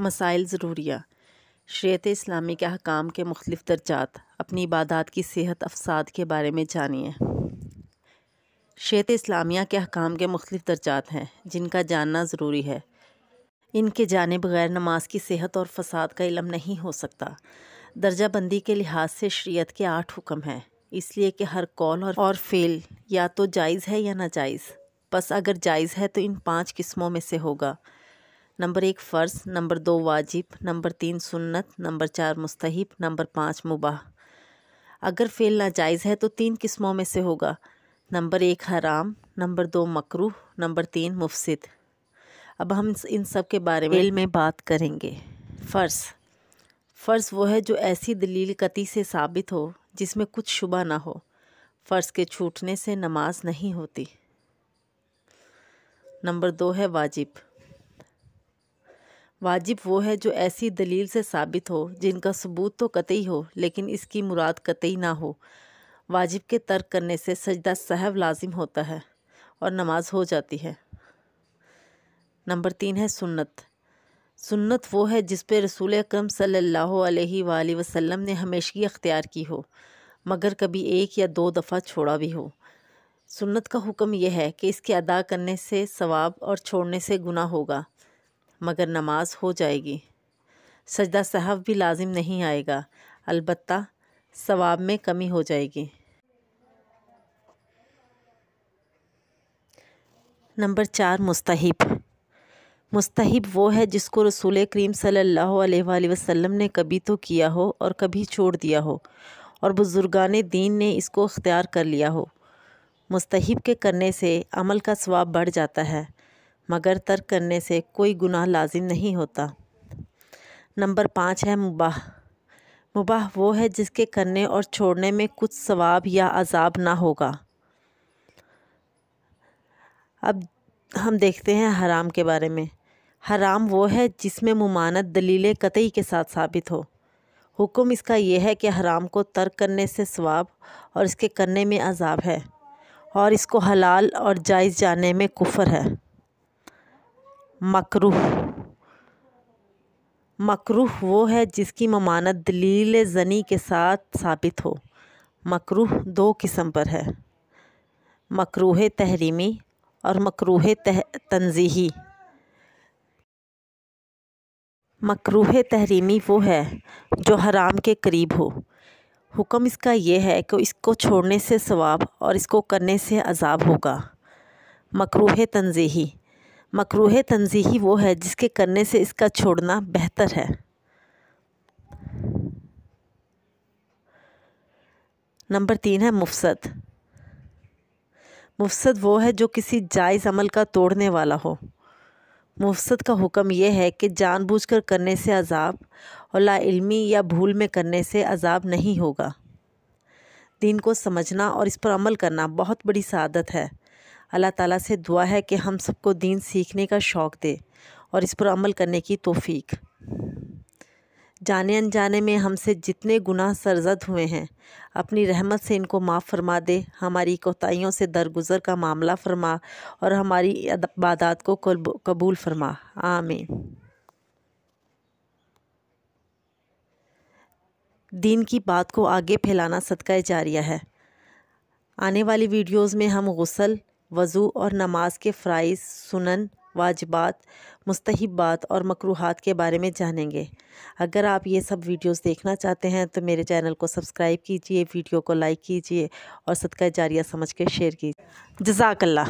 मसाइल ज़रूरिया शरीत इस्लामी के अहकाम के मुख्तफ दर्जात अपनी इबादत की सेहत अफसाद के बारे में जानिए शेत इस्लामिया के अहकाम के मुख्तफ दर्जात हैं जिनका जानना ज़रूरी है इनके जाने बगैर नमाज की सेहत और फसाद का इलम नहीं हो सकता दर्जा बंदी के लिहाज से शरीत के आठ हुक्म हैं इसलिए कि हर कॉल और, और फेल या तो जायज़ है या नाजायज़ बस अगर जायज़ है तो इन पाँच किस्मों में से होगा नंबर एक फ़र्ज़ नंबर दो वाजिब नंबर तीन सुन्नत नंबर चार मुस्तहिब नंबर पाँच मुबाह अगर फ़ेल नाजायज़ है तो तीन किस्मों में से होगा नंबर एक हराम नंबर दो मकरू नंबर तीन मुफसद अब हम इन सब के बारे में फेल में बात करेंगे फ़र्ज़ फ़र्ज़ वो है जो ऐसी दलील कती से साबित हो जिसमें कुछ शुबा ना हो फ़र्ज़ के छूटने से नमाज नहीं होती नंबर दो है वाजिब वाजिब वो है जो ऐसी दलील से साबित हो जिनका सबूत तो कतई हो लेकिन इसकी मुराद कतई ना हो वाजिब के तर्क करने से सजदा सहव लाजिम होता है और नमाज हो जाती है नंबर तीन है सुन्नत सुन्नत वो है जिस पर रसूल अक्रम सल्लल्लाहु अलैहि वसल्लम ने हमेशगी अख्तियार की हो मगर कभी एक या दो दफ़ा छोड़ा भी हो सुन्नत का हुक्म यह है कि इसके अदा करने से सवाब और छोड़ने से गुना होगा मगर नमाज हो जाएगी सजदा साहब भी लाजिम नहीं आएगा अलबत् सवाब में कमी हो जाएगी नंबर चार मुस्ताहिब मुस्ताहिब वो है जिसको रसूल करीम सल्ला वसम ने कभी तो किया हो और कभी छोड़ दिया हो और बुज़ुर्गान दीन ने इसको अख्तियार कर लिया हो मुस्तहिब के करने से अमल का स्वाब बढ़ जाता है मगर तर्क करने से कोई गुनाह लाजिम नहीं होता नंबर पाँच है मुबाह मुबाह वो है जिसके करने और छोड़ने में कुछ सवाब या अजाब ना होगा अब हम देखते हैं हराम के बारे में हराम वो है जिसमें ममानत दलील कतई के साथ साबित हो हुक्म इसका यह है कि हराम को तर्क करने से सवाब और इसके करने में अजाब है और इसको हलाल और जायज़ जाने में कुफर है मकरूह मकरूह वो है जिसकी ममानत दलील जनी के साथ साबित हो मकरूह दो किस्म पर है मकरूह तहरीमी और मकरूह तह, तनजीही मकरूह तहरीमी वो है जो हराम के करीब हो हुक्म इसका यह है कि इसको छोड़ने से सवाब और इसको करने से अजाब होगा मकरूह तनजीही मकरूह तनजीही वो है जिसके करने से इसका छोड़ना बेहतर है नंबर तीन है मुफसद मुफसद वो है जो किसी जायज़ अमल का तोड़ने वाला हो मुफसद का हुक्म यह है कि जानबूझकर करने से अजाब और लाइलमी या भूल में करने से अजाब नहीं होगा दीन को समझना और इस पर अमल करना बहुत बड़ी सादत है अल्लाह ताला से दुआ है कि हम सबको दीन सीखने का शौक़ दे और इस पर अमल करने की तोफ़ीक जाने अनजाने में हमसे जितने गुनाह सरजद हुए हैं अपनी रहमत से इनको माफ़ फरमा दे हमारी कोताहियों से दरगुजर का मामला फरमा और हमारी बादात को कबूल फरमा आमीन दीन की बात को आगे फैलाना सदका जारिया है आने वाली वीडियोस में हम गसल वज़ू और नमाज के फ़राइज़ सुनन वाजबात मुस्तहबात और मकरूहत के बारे में जानेंगे अगर आप ये सब वीडियोस देखना चाहते हैं तो मेरे चैनल को सब्सक्राइब कीजिए वीडियो को लाइक कीजिए और सदका जारिया समझ के शेयर कीजिए जजाकल्ला